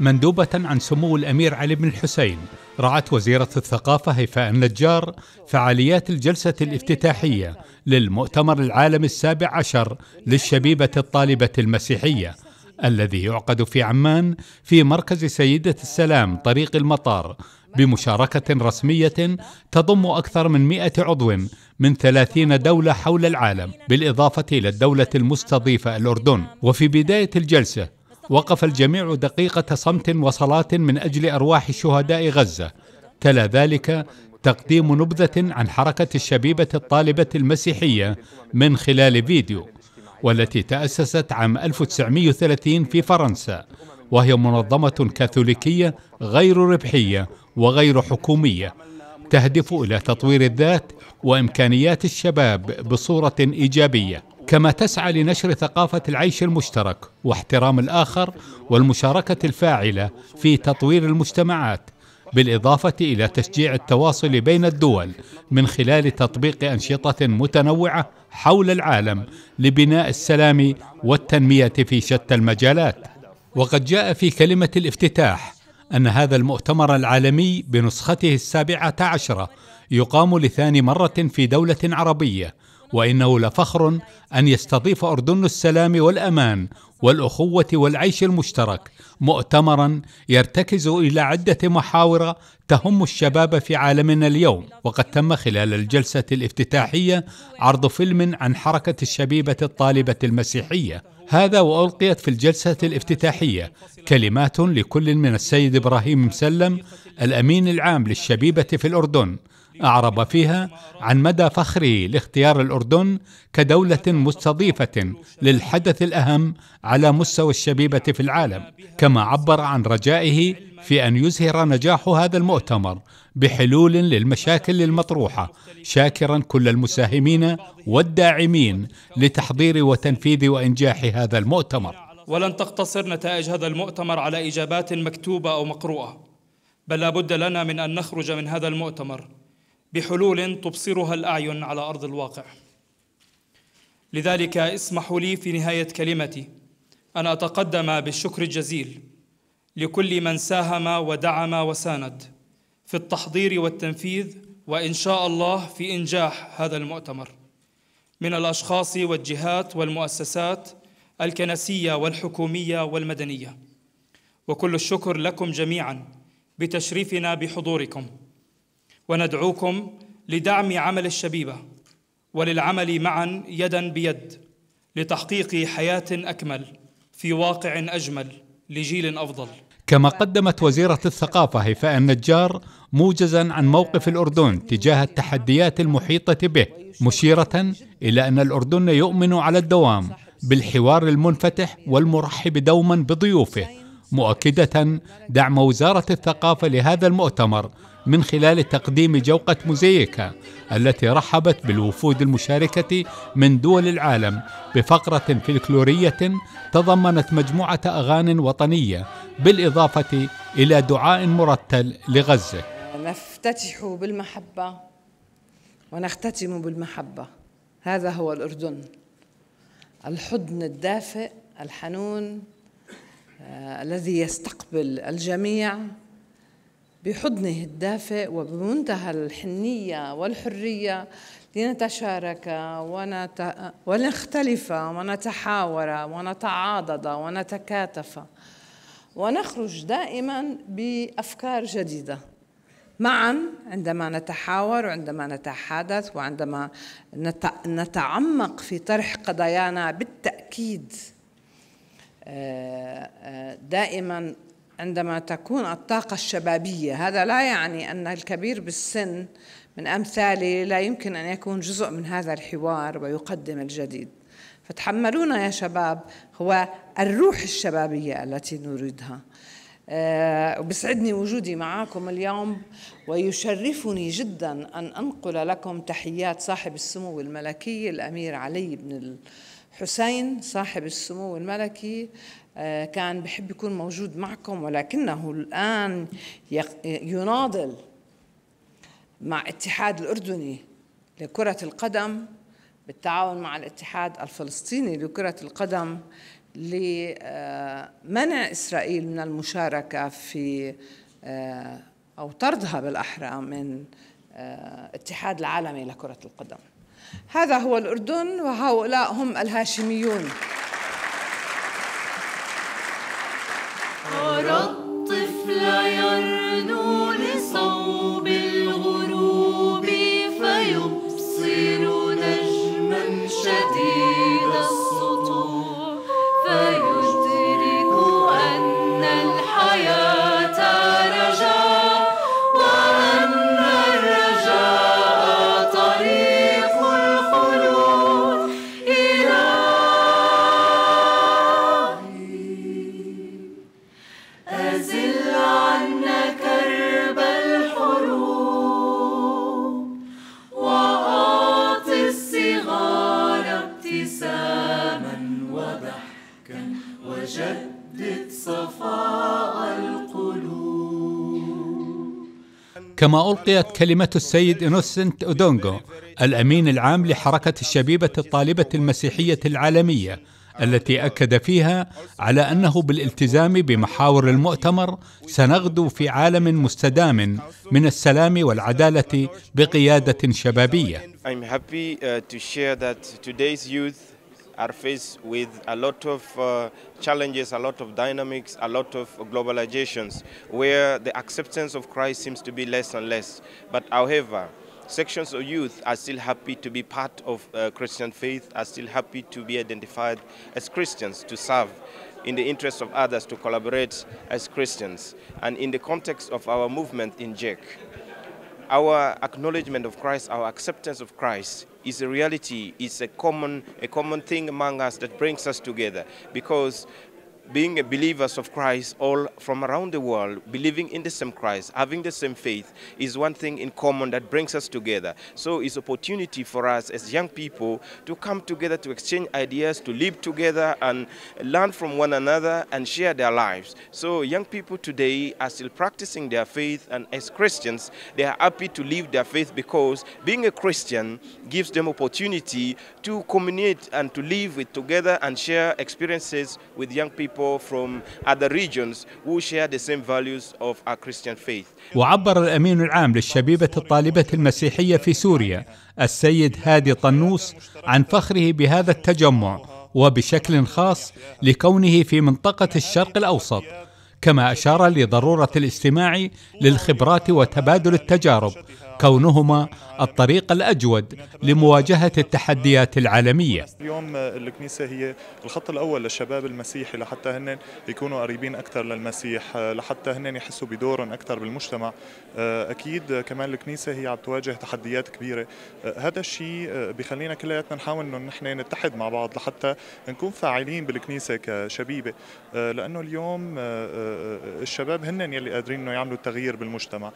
مندوبة عن سمو الأمير علي بن الحسين رعت وزيرة الثقافة هيفاء النجار فعاليات الجلسة الافتتاحية للمؤتمر العالمي السابع عشر للشبيبة الطالبة المسيحية الذي يعقد في عمان في مركز سيدة السلام طريق المطار بمشاركة رسمية تضم أكثر من مئة عضو من ثلاثين دولة حول العالم بالإضافة إلى الدولة المستضيفة الأردن وفي بداية الجلسة وقف الجميع دقيقة صمت وصلاة من أجل أرواح شهداء غزة تلا ذلك تقديم نبذة عن حركة الشبيبة الطالبة المسيحية من خلال فيديو والتي تأسست عام 1930 في فرنسا وهي منظمة كاثوليكية غير ربحية وغير حكومية تهدف إلى تطوير الذات وإمكانيات الشباب بصورة إيجابية كما تسعى لنشر ثقافة العيش المشترك واحترام الآخر والمشاركة الفاعلة في تطوير المجتمعات بالإضافة إلى تشجيع التواصل بين الدول من خلال تطبيق أنشطة متنوعة حول العالم لبناء السلام والتنمية في شتى المجالات وقد جاء في كلمة الافتتاح أن هذا المؤتمر العالمي بنسخته السابعة عشرة يقام لثاني مرة في دولة عربية وانه لفخر ان يستضيف اردن السلام والامان والاخوه والعيش المشترك مؤتمرا يرتكز الى عده محاور تهم الشباب في عالمنا اليوم وقد تم خلال الجلسه الافتتاحيه عرض فيلم عن حركه الشبيبه الطالبه المسيحيه هذا والقيت في الجلسه الافتتاحيه كلمات لكل من السيد ابراهيم مسلم الامين العام للشبيبه في الاردن أعرب فيها عن مدى فخره لاختيار الأردن كدولة مستضيفة للحدث الأهم على مستوى الشبيبة في العالم كما عبر عن رجائه في أن يزهر نجاح هذا المؤتمر بحلول للمشاكل المطروحة شاكرا كل المساهمين والداعمين لتحضير وتنفيذ وإنجاح هذا المؤتمر ولن تقتصر نتائج هذا المؤتمر على إجابات مكتوبة أو مقروءة بل لابد لنا من أن نخرج من هذا المؤتمر بحلول تبصرها الاعين على ارض الواقع لذلك اسمحوا لي في نهايه كلمتي ان اتقدم بالشكر الجزيل لكل من ساهم ودعم وساند في التحضير والتنفيذ وان شاء الله في انجاح هذا المؤتمر من الاشخاص والجهات والمؤسسات الكنسيه والحكوميه والمدنيه وكل الشكر لكم جميعا بتشريفنا بحضوركم وندعوكم لدعم عمل الشبيبه وللعمل معا يدا بيد لتحقيق حياه اكمل في واقع اجمل لجيل افضل كما قدمت وزيرة الثقافة هيفاء النجار موجزا عن موقف الأردن تجاه التحديات المحيطة به مشيرة إلى أن الأردن يؤمن على الدوام بالحوار المنفتح والمرحب دوما بضيوفه مؤكدة دعم وزارة الثقافة لهذا المؤتمر من خلال تقديم جوقة موزيكا التي رحبت بالوفود المشاركة من دول العالم بفقرة فلكلورية تضمنت مجموعة أغان وطنية بالإضافة إلى دعاء مرتل لغزة نفتتح بالمحبة ونختتم بالمحبة هذا هو الأردن الحضن الدافئ الحنون آه، الذي يستقبل الجميع بحضنه الدافئ وبمنتهى الحنية والحرية لنتشارك ونت... ونختلف ونتحاور ونتعاضد ونتكاتف ونخرج دائما بأفكار جديدة معا عندما نتحاور وعندما نتحادث وعندما نتعمق في طرح قضايانا بالتأكيد آه، آه، دائما عندما تكون الطاقة الشبابية هذا لا يعني أن الكبير بالسن من أمثالي لا يمكن أن يكون جزء من هذا الحوار ويقدم الجديد فتحملونا يا شباب هو الروح الشبابية التي نريدها آه، وبسعدني وجودي معكم اليوم ويشرفني جدا أن أنقل لكم تحيات صاحب السمو الملكي الأمير علي بن حسين صاحب السمو الملكي آه، كان بحب يكون موجود معكم ولكنه الآن يناضل مع اتحاد الأردني لكرة القدم بالتعاون مع الاتحاد الفلسطيني لكرة القدم لمنع آه، إسرائيل من المشاركة في آه، أو طردها بالأحرى من اتحاد العالمي لكرة القدم هذا هو الأردن وهؤلاء هم الهاشميون كما ألقيت كلمة السيد إنوسنت أودونغو الأمين العام لحركة الشبيبة الطالبة المسيحية العالمية التي أكد فيها على أنه بالالتزام بمحاور المؤتمر سنغدو في عالم مستدام من السلام والعدالة بقيادة شبابية. I'm happy uh, to share that today's youth are faced with a lot of uh, challenges, a lot of dynamics, a lot of globalizations, where the acceptance of Christ seems to be less and less. But however, sections of youth are still happy to be part of uh, Christian faith, are still happy to be identified as Christians, to serve in the interest of others, to collaborate as Christians. And in the context of our movement in JEC, our acknowledgement of Christ, our acceptance of Christ is a reality, it's a common, a common thing among us that brings us together because being believers of Christ all from around the world, believing in the same Christ, having the same faith, is one thing in common that brings us together. So it's opportunity for us as young people to come together to exchange ideas, to live together and learn from one another and share their lives. So young people today are still practicing their faith and as Christians, they are happy to live their faith because being a Christian gives them opportunity to communicate and to live with together and share experiences with young people people from other regions who share the same values of our Christian faith. وعبر الأمين العام للشبيبة الطالبة المسيحية في سوريا السيد هادي طنوس عن فخره بهذا التجمع وبشكل خاص لكونه في منطقة الشرق الأوسط كما أشار لضرورة الاستماع للخبرات وتبادل التجارب كونهما الطريق الأجود لمواجهة التحديات العالمية اليوم آه، الكنيسة هي الخط الأول للشباب المسيحي لحتى هن يكونوا قريبين أكثر للمسيح آه، لحتى هن يحسوا بدورهم أكثر بالمجتمع آه، أكيد كمان الكنيسة هي عم تواجه تحديات كبيرة هذا الشيء بخلينا كلياتنا نحاول أنه نحن نتحد مع بعض لحتى نكون فاعلين بالكنيسة كشبيبة لأنه اليوم الشباب هن يلي قادرين أنه يعملوا التغيير بالمجتمع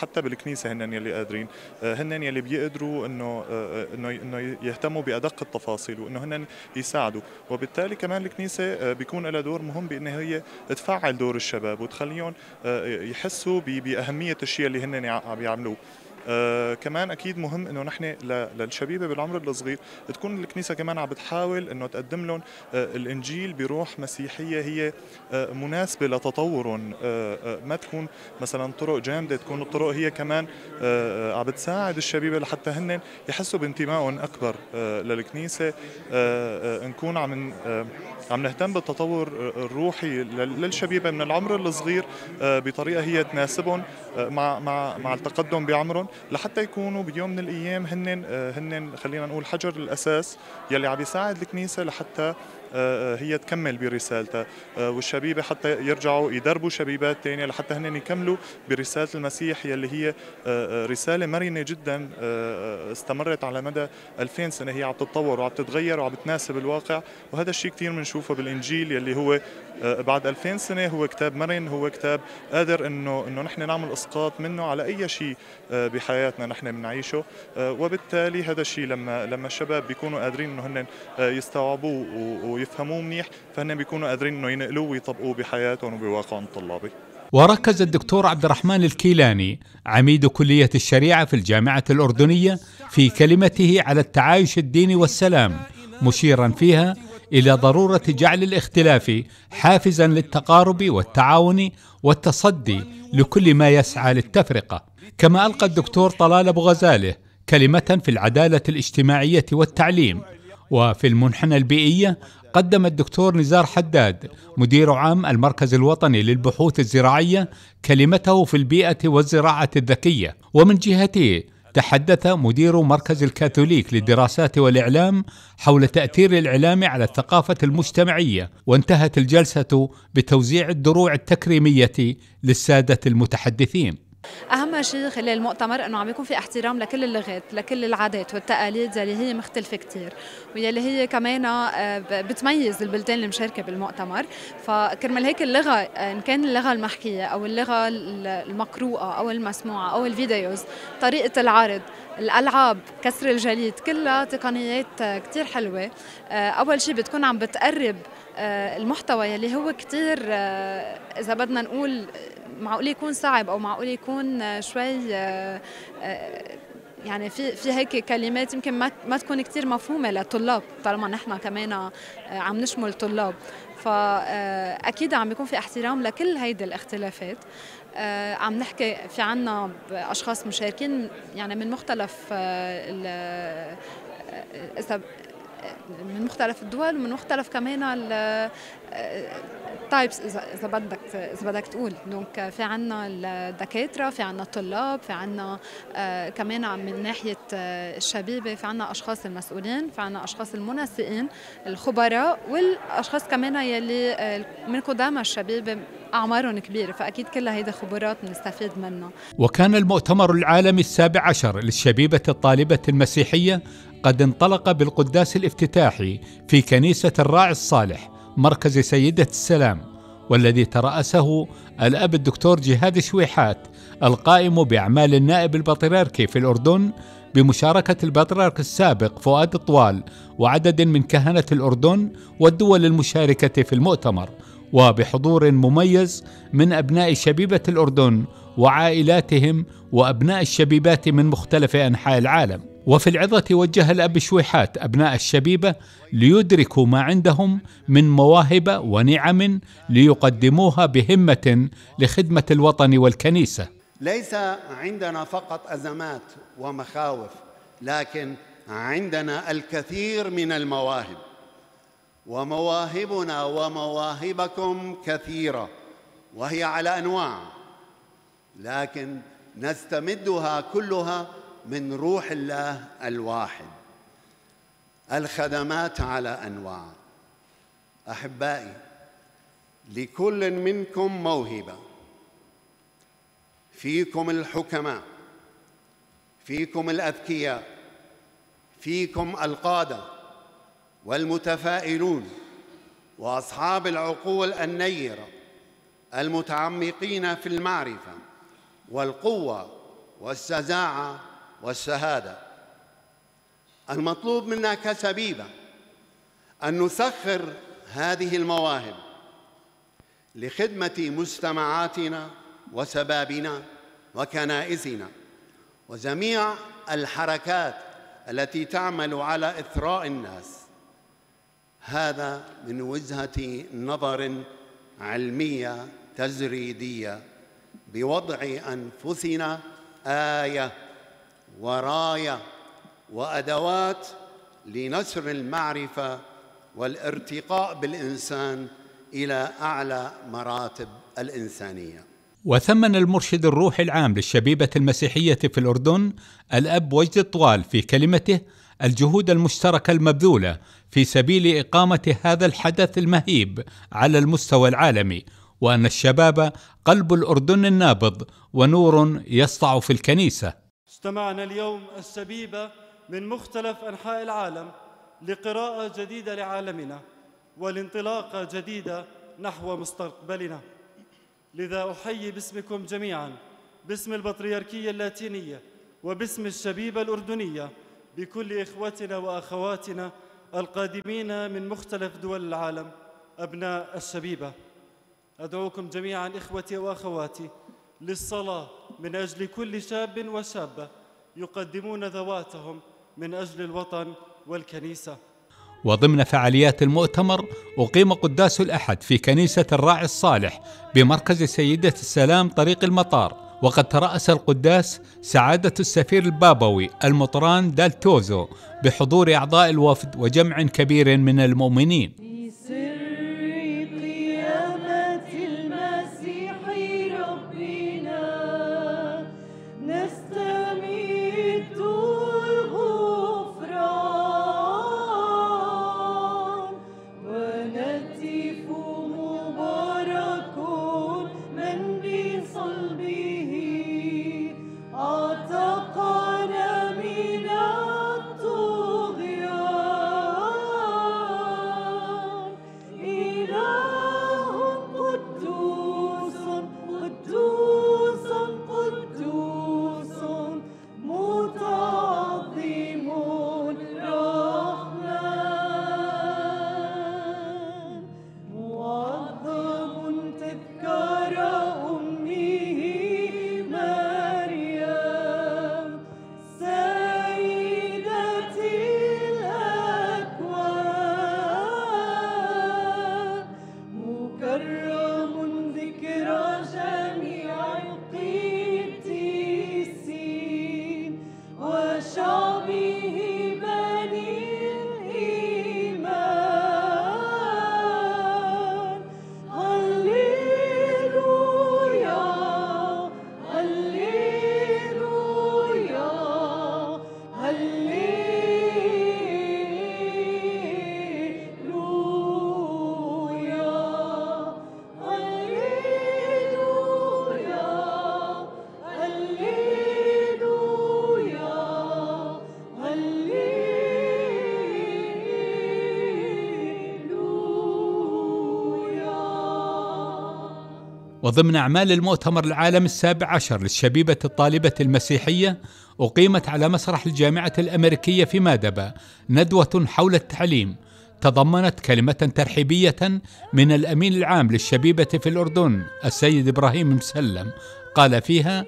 حتى بالكنيسة هن يلي قادرين آه، هن يلي بيقدروا انه آه، آه، انه انه يهتموا بادق التفاصيل وانه هن يساعدوا وبالتالي كمان الكنيسه بيكون لها دور مهم بانه هي تفعل دور الشباب وتخليهم يحسوا باهميه الشيء اللي هن عم يعملوه آه، كمان اكيد مهم انه نحن للشبيبه بالعمر الصغير تكون الكنيسه كمان عم بتحاول انه تقدم لهم آه، الانجيل بروح مسيحيه هي آه، مناسبه لتطورهم ما تكون مثلا طرق جامده تكون الطرق هي كمان عم بتساعد الشبيبه لحتى هن يحسوا بانتمائهم اكبر للكنيسه نكون عم عم نهتم بالتطور الروحي للشبيبه من العمر الصغير بطريقه هي تناسبهم مع مع مع التقدم بعمرهم لحتى يكونوا بيوم من الايام هن آه، هن خلينا نقول حجر الاساس يلي عم يساعد الكنيسه لحتى آه، آه، هي تكمل برسالتها آه، والشبيبة حتى يرجعوا يدربوا شبيبات ثانيه لحتى هن يكملوا برسالة المسيح يلي هي رسالة مرنة جدا استمرت على مدى 2000 سنة هي عم تتطور وعم تتغير وعم تناسب الواقع وهذا الشيء كثير بنشوفه بالإنجيل يلي هو بعد 2000 سنة هو كتاب مرن هو كتاب قادر انه انه نحن نعمل اسقاط منه على اي شيء بحياتنا نحن بنعيشه وبالتالي هذا الشيء لما لما الشباب بيكونوا قادرين انه هن يستوعبوه ويفهموه منيح فهن بيكونوا قادرين انه ينقلوه ويطبقوه بحياتهم وبواقعهم الطلابي وركز الدكتور عبد الرحمن الكيلاني عميد كلية الشريعة في الجامعة الأردنية في كلمته على التعايش الديني والسلام مشيرا فيها إلى ضرورة جعل الاختلاف حافزا للتقارب والتعاون والتصدي لكل ما يسعى للتفرقة كما ألقى الدكتور طلال أبو غزاله كلمة في العدالة الاجتماعية والتعليم وفي المنحنى البيئية قدم الدكتور نزار حداد مدير عام المركز الوطني للبحوث الزراعية كلمته في البيئة والزراعة الذكية ومن جهته تحدث مدير مركز الكاثوليك للدراسات والإعلام حول تأثير الإعلام على الثقافة المجتمعية وانتهت الجلسة بتوزيع الدروع التكريمية للسادة المتحدثين اهم شيء خلال المؤتمر انه عم يكون في احترام لكل اللغات لكل العادات والتقاليد يلي هي مختلفه كثير ويلي هي كمان آه، بتميز البلدان المشاركه بالمؤتمر فكرمال هيك اللغه آه، ان كان اللغه المحكيه او اللغه المقروءه او المسموعه او الفيديوز طريقه العرض الالعاب كسر الجليد كلها تقنيات آه، كثير حلوه اول شيء بتكون عم بتقرب المحتوى يلي هو كثير اذا بدنا نقول معقول يكون صعب او معقول يكون آه، شوي آه، آه، يعني في في هيك كلمات يمكن ما ما تكون كثير مفهومه للطلاب طالما نحن كمان عم نشمل طلاب فاكيد عم بيكون في احترام لكل هيدي الاختلافات عم نحكي في عنا اشخاص مشاركين يعني من مختلف من مختلف الدول ومن مختلف كمان التايبس آه، اذا بدك اذا بدك تقول دونك في عنا الدكاتره في عنا الطلاب في عنا آه، كمان من ناحيه آه، الشبيبه في عنا اشخاص المسؤولين في عنا اشخاص المنسقين الخبراء والاشخاص كمان يلي من قدام الشبيبه أعمارهم كبيرة فأكيد كل هيدا خبرات بنستفيد منها وكان المؤتمر العالمي السابع عشر للشبيبة الطالبة المسيحية قد انطلق بالقداس الافتتاحي في كنيسة الراعي الصالح مركز سيدة السلام والذي ترأسه الأب الدكتور جهاد شويحات القائم بأعمال النائب البطريركي في الأردن بمشاركة البطريرك السابق فؤاد طوال وعدد من كهنة الأردن والدول المشاركة في المؤتمر وبحضور مميز من أبناء شبيبة الأردن وعائلاتهم وأبناء الشبيبات من مختلف أنحاء العالم وفي العظة وجه الأب شويحات أبناء الشبيبة ليدركوا ما عندهم من مواهب ونعم ليقدموها بهمة لخدمة الوطن والكنيسة ليس عندنا فقط أزمات ومخاوف لكن عندنا الكثير من المواهب ومواهبنا ومواهبكم كثيرة وهي على أنواع لكن نستمدها كلها من روح الله الواحد الخدمات على انواع احبائي لكل منكم موهبه فيكم الحكماء فيكم الاذكياء فيكم القاده والمتفائلون واصحاب العقول النيره المتعمقين في المعرفه والقوه والشجاعه والشهادة المطلوب منا كشبيبة أن نسخر هذه المواهب لخدمة مجتمعاتنا وشبابنا وكنائسنا وجميع الحركات التي تعمل على إثراء الناس هذا من وجهة نظر علمية تجريدية بوضع أنفسنا آية ورايا وادوات لنشر المعرفه والارتقاء بالانسان الى اعلى مراتب الانسانيه وثمن المرشد الروحي العام للشبيبه المسيحيه في الاردن الاب وجد الطوال في كلمته الجهود المشتركه المبذوله في سبيل اقامه هذا الحدث المهيب على المستوى العالمي وان الشباب قلب الاردن النابض ونور يسطع في الكنيسه اجتمعنا اليوم السبيبة من مختلف أنحاء العالم لقراءة جديدة لعالمنا والانطلاقة جديدة نحو مستقبلنا لذا أحيي باسمكم جميعا باسم البطريركية اللاتينية وباسم الشبيبة الأردنية بكل إخوتنا وأخواتنا القادمين من مختلف دول العالم أبناء الشبيبة أدعوكم جميعا إخوتي وأخواتي للصلاة من أجل كل شاب وشابة يقدمون ذواتهم من أجل الوطن والكنيسة وضمن فعاليات المؤتمر أقيم قداس الأحد في كنيسة الراعي الصالح بمركز سيدة السلام طريق المطار وقد ترأس القداس سعادة السفير البابوي المطران دالتوزو بحضور أعضاء الوفد وجمع كبير من المؤمنين وضمن أعمال المؤتمر العالمي السابع عشر للشبيبة الطالبة المسيحية أقيمت على مسرح الجامعة الأمريكية في مادبا ندوة حول التعليم تضمنت كلمة ترحيبية من الأمين العام للشبيبة في الأردن السيد إبراهيم مسلم قال فيها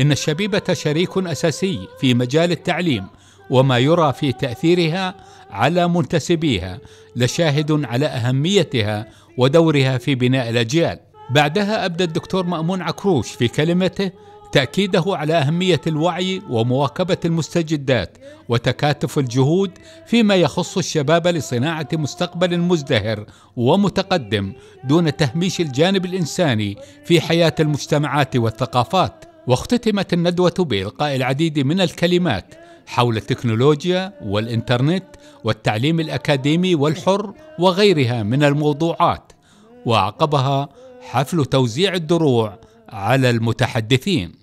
إن الشبيبة شريك أساسي في مجال التعليم وما يرى في تأثيرها على منتسبيها لشاهد على أهميتها ودورها في بناء الأجيال بعدها أبدى الدكتور مأمون عكروش في كلمته تأكيده على أهمية الوعي ومواكبة المستجدات وتكاتف الجهود فيما يخص الشباب لصناعة مستقبل مزدهر ومتقدم دون تهميش الجانب الإنساني في حياة المجتمعات والثقافات. واختتمت الندوة بإلقاء العديد من الكلمات حول التكنولوجيا والإنترنت والتعليم الأكاديمي والحر وغيرها من الموضوعات وعقبها حفل توزيع الدروع على المتحدثين